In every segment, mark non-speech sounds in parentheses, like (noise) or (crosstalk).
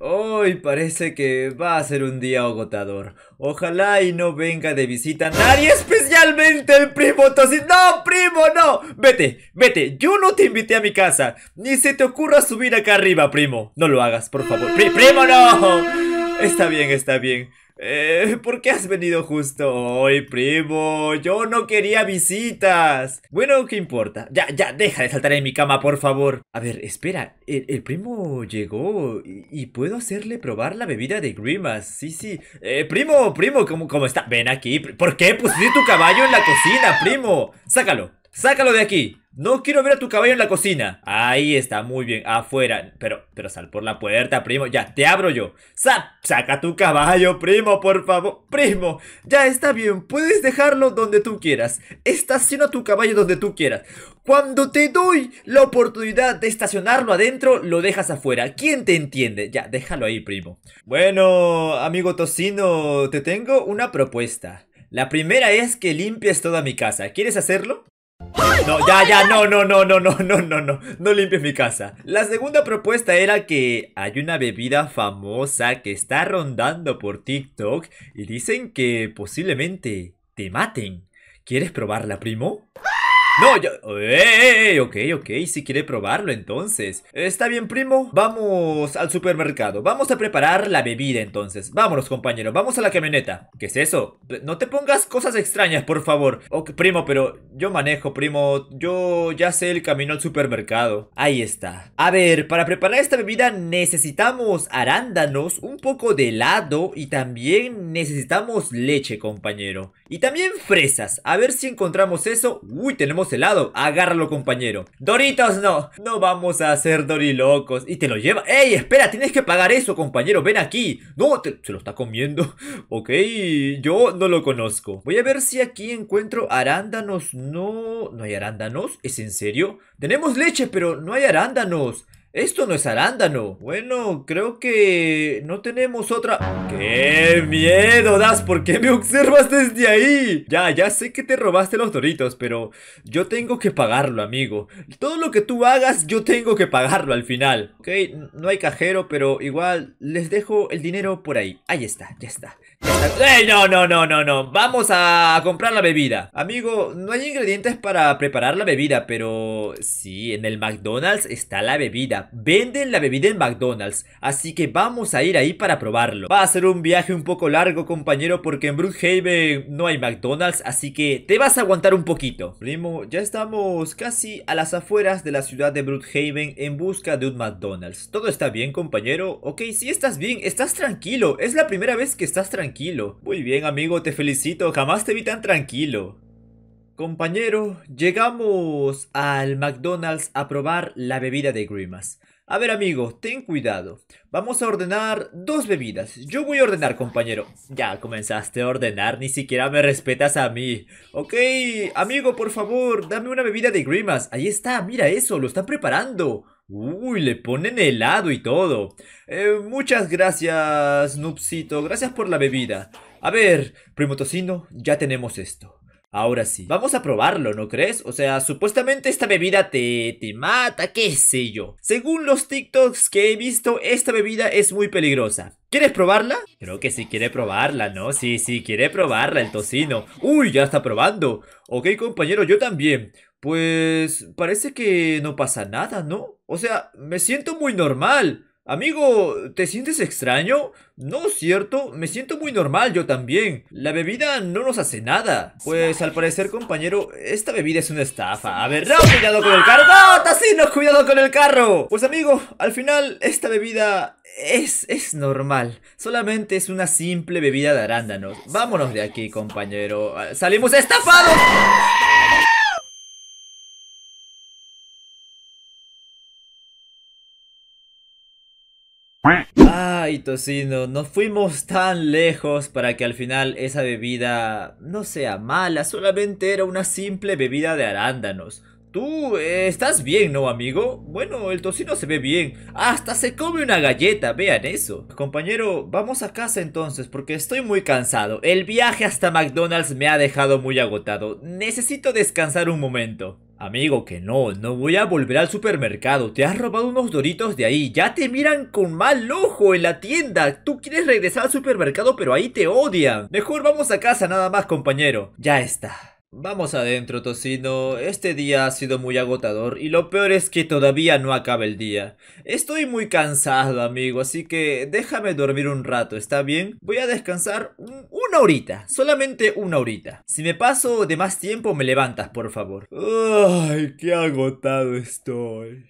hoy parece que va a ser un día agotador. Ojalá y no venga de visita nadie, especialmente el primo Tosi. ¡No, primo, no! Vete, vete, yo no te invité a mi casa. Ni se te ocurra subir acá arriba, primo. No lo hagas, por favor. ¡Primo, no! Está bien, está bien. Eh, ¿Por qué has venido justo hoy, primo? Yo no quería visitas. Bueno, ¿qué importa? Ya, ya, deja de saltar en mi cama, por favor. A ver, espera. El, primo llegó y, puedo hacerle probar la bebida de Grimas. Sí, sí. Eh, primo, primo, ¿cómo, ¿cómo está? Ven aquí. ¿Por qué pusiste tu caballo en la cocina, primo? Sácalo. Sácalo de aquí. No quiero ver a tu caballo en la cocina. Ahí está, muy bien, afuera. Pero, pero sal por la puerta, primo. Ya, te abro yo. saca tu caballo, primo, por favor. Primo, ya está bien, puedes dejarlo donde tú quieras. Estaciona tu caballo donde tú quieras. Cuando te doy la oportunidad de estacionarlo adentro, lo dejas afuera. ¿Quién te entiende? Ya, déjalo ahí, primo. Bueno, amigo tocino, te tengo una propuesta. La primera es que limpies toda mi casa. ¿Quieres hacerlo? No, ya, ya, no, no, no, no, no, no, no, no, no limpies mi casa. La segunda propuesta era que hay una bebida famosa que está rondando por TikTok y dicen que posiblemente te maten. ¿Quieres probarla, primo? No, yo... eh, Ok, ok, si quiere probarlo entonces Está bien, primo Vamos al supermercado Vamos a preparar la bebida entonces Vámonos, compañero, vamos a la camioneta ¿Qué es eso? No te pongas cosas extrañas, por favor Primo, pero yo manejo, primo Yo ya sé el camino al supermercado Ahí está A ver, para preparar esta bebida necesitamos arándanos Un poco de helado Y también necesitamos leche, compañero Y también fresas A ver si encontramos eso Uy, tenemos tenemos helado. Agárralo, compañero. Doritos, no. No vamos a hacer dorilocos. Y te lo lleva. ¡Ey, espera! Tienes que pagar eso, compañero. Ven aquí. No, se lo está comiendo. (laughs) Ok, yo no lo conozco. Voy a ver si aquí encuentro arándanos. No, no hay arándanos. ¿Es en serio? Tenemos leche, pero no hay arándanos. Esto no es arándano. Bueno, creo que no tenemos otra... ¡Qué miedo das! ¿Por qué me observas desde ahí? Ya, ya sé que te robaste los doritos, pero yo tengo que pagarlo, amigo. Todo lo que tú hagas, yo tengo que pagarlo al final. Ok, no hay cajero, pero igual les dejo el dinero por ahí. Ahí está, ya está no, no, no, no, no! Vamos a comprar la bebida. Amigo, no hay ingredientes para preparar la bebida, pero sí, en el McDonald's está la bebida. Venden la bebida en McDonald's, así que vamos a ir ahí para probarlo. Va a ser un viaje un poco largo, compañero, porque en Brookhaven no hay McDonald's, así que te vas a aguantar un poquito. Primo, ya estamos casi a las afueras de la ciudad de Brookhaven en busca de un McDonald's. ¿Todo está bien, compañero? Ok, sí estás bien, estás tranquilo. Es la primera vez que estás tranquilo muy bien, amigo, te felicito. Jamás te vi tan tranquilo. Compañero, llegamos al McDonald's a probar la bebida de Grimas. A ver, amigo, ten cuidado. Vamos a ordenar dos bebidas. Yo voy a ordenar, compañero. Ya comenzaste a ordenar, ni siquiera me respetas a mí. Ok, amigo, por favor, dame una bebida de Grimas. Ahí está, mira eso, lo están preparando. Uy, le ponen helado y todo. Eh, muchas gracias, Nupsito. Gracias por la bebida. A ver, primo tocino, ya tenemos esto. Ahora sí, vamos a probarlo, ¿no crees? O sea, supuestamente esta bebida te, te mata, qué sé yo. Según los TikToks que he visto, esta bebida es muy peligrosa. ¿Quieres probarla? Creo que sí quiere probarla, ¿no? Sí, sí, quiere probarla el tocino. ¡Uy, ya está probando! Ok, compañero, yo también. Pues parece que no pasa nada, ¿no? O sea, me siento muy normal. Amigo, ¿te sientes extraño? No, cierto, me siento muy normal yo también. La bebida no nos hace nada. Pues al parecer, compañero, esta bebida es una estafa. A ver, no, cuidado con el carro. ¡No, cuidado con el carro! Pues amigo, al final, esta bebida es, es normal. Solamente es una simple bebida de arándanos. Vámonos de aquí, compañero. Salimos estafados. Ay, tocino, nos fuimos tan lejos para que al final esa bebida no sea mala, solamente era una simple bebida de arándanos. Tú eh, estás bien, ¿no, amigo? Bueno, el tocino se ve bien. Hasta se come una galleta, vean eso. Compañero, vamos a casa entonces, porque estoy muy cansado. El viaje hasta McDonald's me ha dejado muy agotado. Necesito descansar un momento. Amigo, que no, no voy a volver al supermercado. Te has robado unos doritos de ahí. Ya te miran con mal ojo en la tienda. Tú quieres regresar al supermercado, pero ahí te odian. Mejor vamos a casa nada más, compañero. Ya está. Vamos adentro, tocino. Este día ha sido muy agotador y lo peor es que todavía no acaba el día. Estoy muy cansado, amigo, así que déjame dormir un rato, ¿está bien? Voy a descansar una horita, solamente una horita. Si me paso de más tiempo, me levantas, por favor. Ay, qué agotado estoy.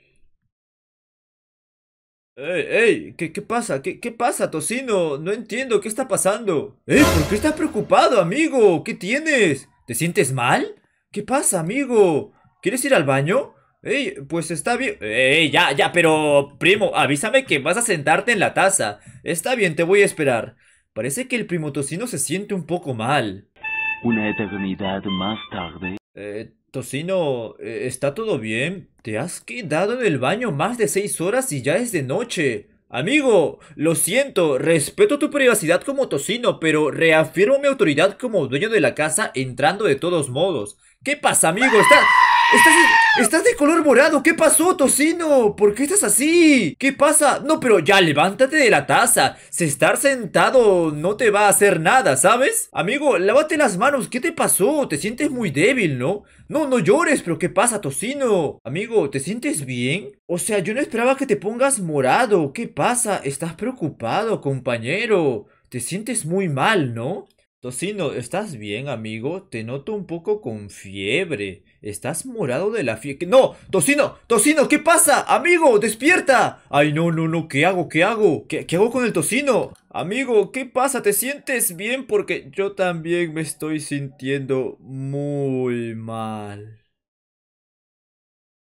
¡Ey, ey! ¿Qué, qué pasa? ¿Qué, ¿Qué, pasa, tocino? No entiendo, ¿qué está pasando? ¡Ey! ¿Por qué estás preocupado, amigo? ¿Qué tienes? ¿Te sientes mal? ¿Qué pasa, amigo? ¿Quieres ir al baño? Ey, pues está bien. Ey, ya, ya, pero primo, avísame que vas a sentarte en la taza. Está bien, te voy a esperar. Parece que el primo tocino se siente un poco mal. Una eternidad más tarde. Eh, tocino, eh, ¿está todo bien? Te has quedado en el baño más de seis horas y ya es de noche. Amigo, lo siento, respeto tu privacidad como tocino, pero reafirmo mi autoridad como dueño de la casa entrando de todos modos. ¿Qué pasa, amigo? Está... Estás, de color morado. ¿Qué pasó, tocino? ¿Por qué estás así? ¿Qué pasa? No, pero ya levántate de la taza. Si estar sentado no te va a hacer nada, ¿sabes? Amigo, lávate las manos. ¿Qué te pasó? Te sientes muy débil, ¿no? No, no llores, pero ¿qué pasa, tocino? Amigo, ¿te sientes bien? O sea, yo no esperaba que te pongas morado. ¿Qué pasa? Estás preocupado, compañero. Te sientes muy mal, ¿no? Tocino, ¿estás bien, amigo? Te noto un poco con fiebre. ¿Estás morado de la fiebre? ¡No! ¡Tocino! ¡Tocino! ¿Qué pasa? ¡Amigo! ¡Despierta! ¡Ay, no, no, no! ¿Qué hago? ¿Qué hago? ¿Qué, hago con el tocino? Amigo, ¿qué pasa? ¿Te sientes bien? Porque yo también me estoy sintiendo muy mal.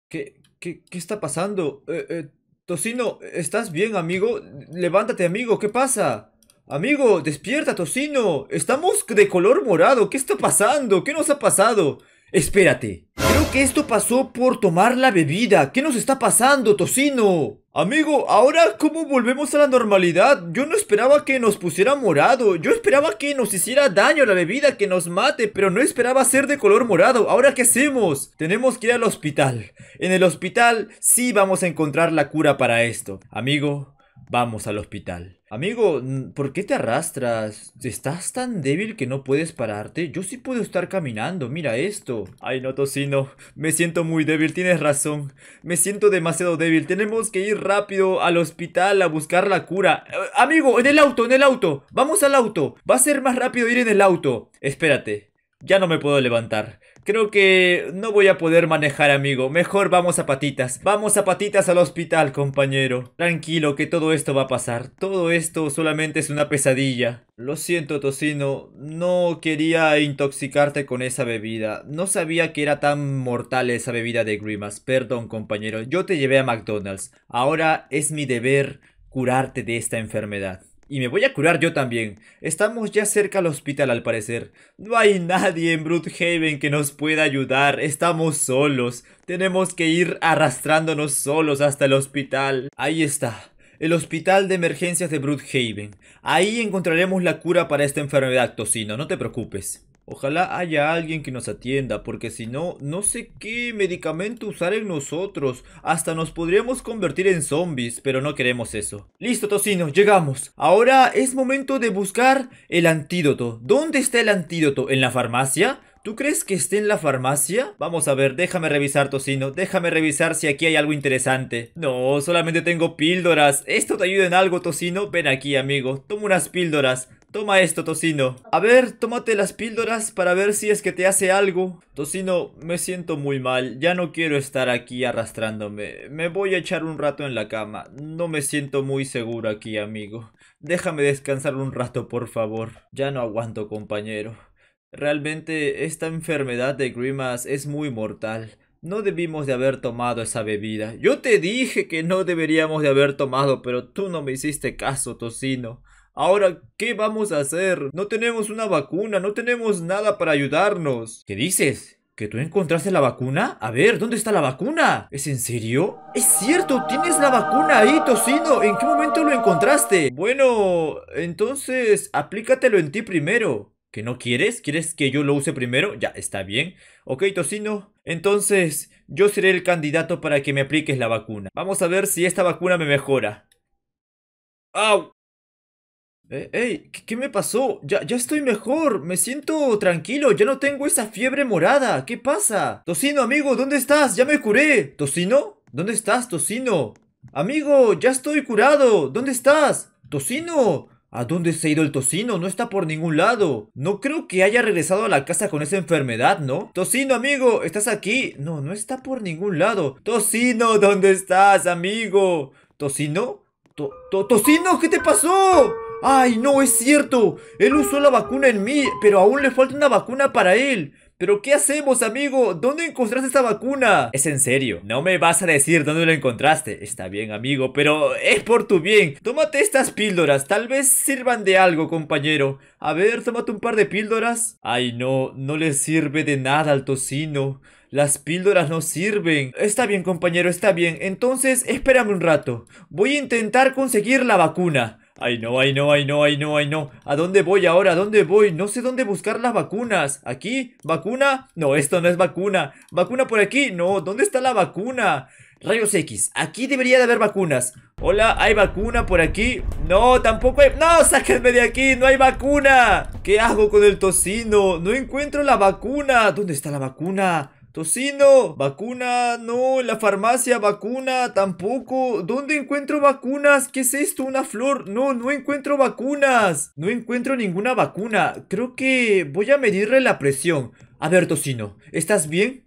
¿Qué, qué, está pasando? Eh, eh, tocino, ¿estás bien, amigo? Levántate, amigo. ¿Qué pasa? Amigo, despierta, tocino. Estamos de color morado. ¿Qué está pasando? ¿Qué nos ha pasado? Espérate. Creo que esto pasó por tomar la bebida. ¿Qué nos está pasando, tocino? Amigo, ahora cómo volvemos a la normalidad. Yo no esperaba que nos pusiera morado. Yo esperaba que nos hiciera daño la bebida, que nos mate, pero no esperaba ser de color morado. Ahora qué hacemos? Tenemos que ir al hospital. En el hospital sí vamos a encontrar la cura para esto. Amigo, Vamos al hospital. Amigo, ¿por qué te arrastras? ¿Estás tan débil que no puedes pararte? Yo sí puedo estar caminando, mira esto. Ay, no, tocino. Me siento muy débil, tienes razón. Me siento demasiado débil. Tenemos que ir rápido al hospital a buscar la cura. Eh, amigo, en el auto, en el auto. Vamos al auto. Va a ser más rápido ir en el auto. Espérate. Ya no me puedo levantar. Creo que no voy a poder manejar, amigo. Mejor vamos a patitas. Vamos a patitas al hospital, compañero. Tranquilo, que todo esto va a pasar. Todo esto solamente es una pesadilla. Lo siento, Tocino. No quería intoxicarte con esa bebida. No sabía que era tan mortal esa bebida de Grimas. Perdón, compañero. Yo te llevé a McDonald's. Ahora es mi deber curarte de esta enfermedad. Y me voy a curar yo también. Estamos ya cerca al hospital al parecer. No hay nadie en Broodhaven que nos pueda ayudar. Estamos solos. Tenemos que ir arrastrándonos solos hasta el hospital. Ahí está. El hospital de emergencias de Broodhaven. Ahí encontraremos la cura para esta enfermedad, Tocino. No te preocupes. Ojalá haya alguien que nos atienda, porque si no, no sé qué medicamento usar en nosotros. Hasta nos podríamos convertir en zombies, pero no queremos eso. Listo, tocino, llegamos. Ahora es momento de buscar el antídoto. ¿Dónde está el antídoto? ¿En la farmacia? ¿Tú crees que esté en la farmacia? Vamos a ver, déjame revisar, tocino. Déjame revisar si aquí hay algo interesante. No, solamente tengo píldoras. ¿Esto te ayuda en algo, tocino? Ven aquí, amigo. Toma unas píldoras. Toma esto, Tocino. A ver, tómate las píldoras para ver si es que te hace algo. Tocino, me siento muy mal. Ya no quiero estar aquí arrastrándome. Me voy a echar un rato en la cama. No me siento muy seguro aquí, amigo. Déjame descansar un rato, por favor. Ya no aguanto, compañero. Realmente esta enfermedad de Grimas es muy mortal. No debimos de haber tomado esa bebida. Yo te dije que no deberíamos de haber tomado, pero tú no me hiciste caso, Tocino. Ahora, ¿qué vamos a hacer? No tenemos una vacuna, no tenemos nada para ayudarnos. ¿Qué dices? ¿Que tú encontraste la vacuna? A ver, ¿dónde está la vacuna? ¿Es en serio? Es cierto, tienes la vacuna ahí, tocino. ¿En qué momento lo encontraste? Bueno, entonces aplícatelo en ti primero. ¿Que no quieres? ¿Quieres que yo lo use primero? Ya, está bien. Ok, tocino. Entonces, yo seré el candidato para que me apliques la vacuna. Vamos a ver si esta vacuna me mejora. ¡Au! Eh, ¿qué, me pasó? Ya, ya estoy mejor, me siento tranquilo, ya no tengo esa fiebre morada, ¿qué pasa? Tocino, amigo, ¿dónde estás? Ya me curé. ¿Tocino? ¿Dónde estás, Tocino? Amigo, ya estoy curado, ¿dónde estás? Tocino. ¿A dónde se ha ido el tocino? No está por ningún lado. No creo que haya regresado a la casa con esa enfermedad, ¿no? Tocino, amigo, ¿estás aquí? No, no está por ningún lado. Tocino, ¿dónde estás, amigo? ¿Tocino? tocino, ¿qué te pasó? ¡Ay, no es cierto! Él usó la vacuna en mí, pero aún le falta una vacuna para él. ¿Pero qué hacemos, amigo? ¿Dónde encontraste esa vacuna? Es en serio, no me vas a decir dónde la encontraste. Está bien, amigo, pero es por tu bien. Tómate estas píldoras, tal vez sirvan de algo, compañero. A ver, tómate un par de píldoras. Ay, no, no le sirve de nada al tocino. Las píldoras no sirven. Está bien, compañero, está bien. Entonces, espérame un rato. Voy a intentar conseguir la vacuna. Ay no, ay no, ay no, ay no, ay no. ¿A dónde voy ahora? ¿A dónde voy? No sé dónde buscar las vacunas. ¿Aquí? ¿Vacuna? No, esto no es vacuna. ¿Vacuna por aquí? No, ¿dónde está la vacuna? Rayos X, aquí debería de haber vacunas Hola, ¿hay vacuna por aquí? No, tampoco hay... ¡No, sáquenme de aquí! ¡No hay vacuna! ¿Qué hago con el tocino? No encuentro la vacuna ¿Dónde está la vacuna? Tocino, vacuna, no, la farmacia, vacuna, tampoco. ¿Dónde encuentro vacunas? ¿Qué es esto? ¿Una flor? No, no encuentro vacunas. No encuentro ninguna vacuna. Creo que voy a medirle la presión. A ver, Tocino, ¿estás bien?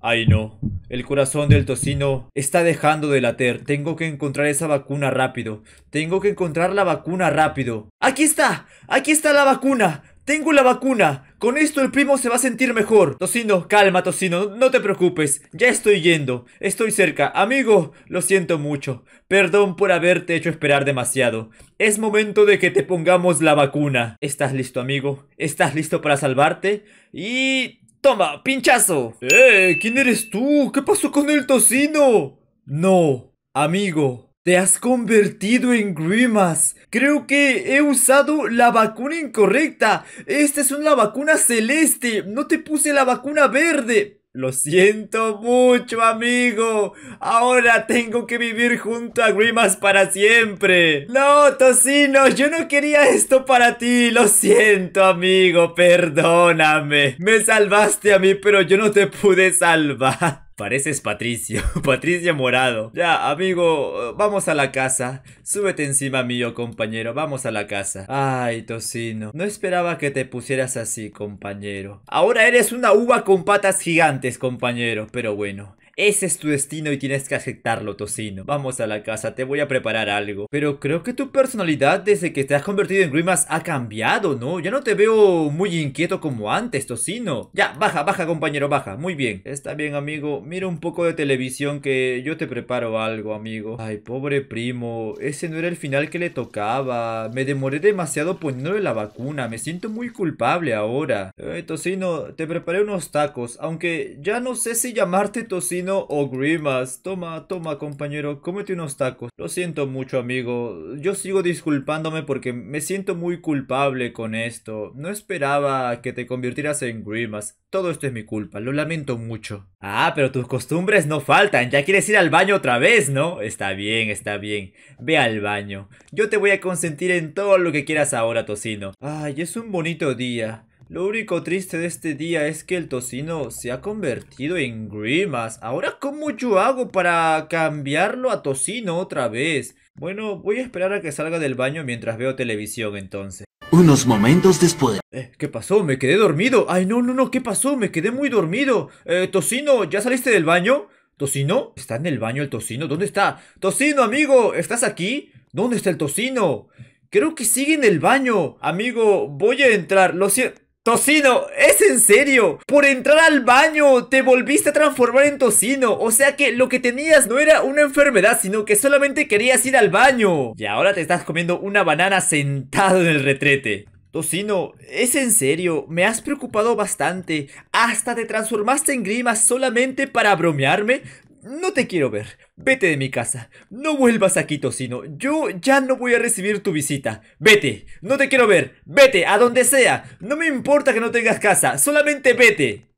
Ay no, el corazón del tocino está dejando de latir. Tengo que encontrar esa vacuna rápido. Tengo que encontrar la vacuna rápido. ¡Aquí está! ¡Aquí está la vacuna! Tengo la vacuna. Con esto el primo se va a sentir mejor. Tocino, calma, Tocino, no, te preocupes. Ya estoy yendo. Estoy cerca. Amigo, lo siento mucho. Perdón por haberte hecho esperar demasiado. Es momento de que te pongamos la vacuna. ¿Estás listo, amigo? ¿Estás listo para salvarte? Y... Toma, pinchazo. ¡Eh! ¿Quién eres tú? ¿Qué pasó con el tocino? No, amigo. Te has convertido en Grimas. Creo que he usado la vacuna incorrecta. Esta es una vacuna celeste. No te puse la vacuna verde. Lo siento mucho, amigo. Ahora tengo que vivir junto a Grimas para siempre. No, Tocino, yo no quería esto para ti. Lo siento, amigo. Perdóname. Me salvaste a mí, pero yo no te pude salvar. Pareces Patricio, (laughs) Patricio Morado. Ya, amigo, vamos a la casa. Súbete encima mío, compañero, vamos a la casa. Ay, tocino, no esperaba que te pusieras así, compañero. Ahora eres una uva con patas gigantes, compañero, pero bueno. Ese es tu destino y tienes que aceptarlo, tocino. Vamos a la casa, te voy a preparar algo. Pero creo que tu personalidad desde que te has convertido en Grimas ha cambiado, ¿no? Ya no te veo muy inquieto como antes, tocino. Ya, baja, baja, compañero, baja. Muy bien. Está bien, amigo. Mira un poco de televisión que yo te preparo algo, amigo. Ay, pobre primo. Ese no era el final que le tocaba. Me demoré demasiado poniéndole la vacuna. Me siento muy culpable ahora. Eh, tocino, te preparé unos tacos. Aunque ya no sé si llamarte tocino Oh Grimas, Toma, toma compañero, cómete unos tacos. Lo siento mucho amigo, yo sigo disculpándome porque me siento muy culpable con esto. No esperaba que te convirtieras en Grimas. Todo esto es mi culpa, lo lamento mucho. Ah, pero tus costumbres no faltan, ya quieres ir al baño otra vez, ¿no? Está bien, está bien. Ve al baño. Yo te voy a consentir en todo lo que quieras ahora, tocino. Ay, es un bonito día. Lo único triste de este día es que el tocino se ha convertido en grimas. Ahora, ¿cómo yo hago para cambiarlo a tocino otra vez? Bueno, voy a esperar a que salga del baño mientras veo televisión entonces. Unos momentos después. Eh, ¿Qué pasó? Me quedé dormido. Ay, no, no, no, ¿qué pasó? Me quedé muy dormido. Eh, tocino, ¿ya saliste del baño? ¿Tocino? ¿Está en el baño el tocino? ¿Dónde está? Tocino, amigo, ¿estás aquí? ¿Dónde está el tocino? Creo que sigue en el baño. Amigo, voy a entrar. Lo siento. Tocino, ¿es en serio? Por entrar al baño te volviste a transformar en tocino O sea que lo que tenías no era una enfermedad Sino que solamente querías ir al baño Y ahora te estás comiendo una banana sentado en el retrete Tocino, es en serio, me has preocupado bastante. ¿Hasta te transformaste en grima solamente para bromearme? no te quiero ver. Vete de mi casa. No vuelvas aquí, tocino. Yo ya no voy a recibir tu visita. Vete. No te quiero ver. Vete a donde sea. No me importa que no tengas casa. Solamente vete.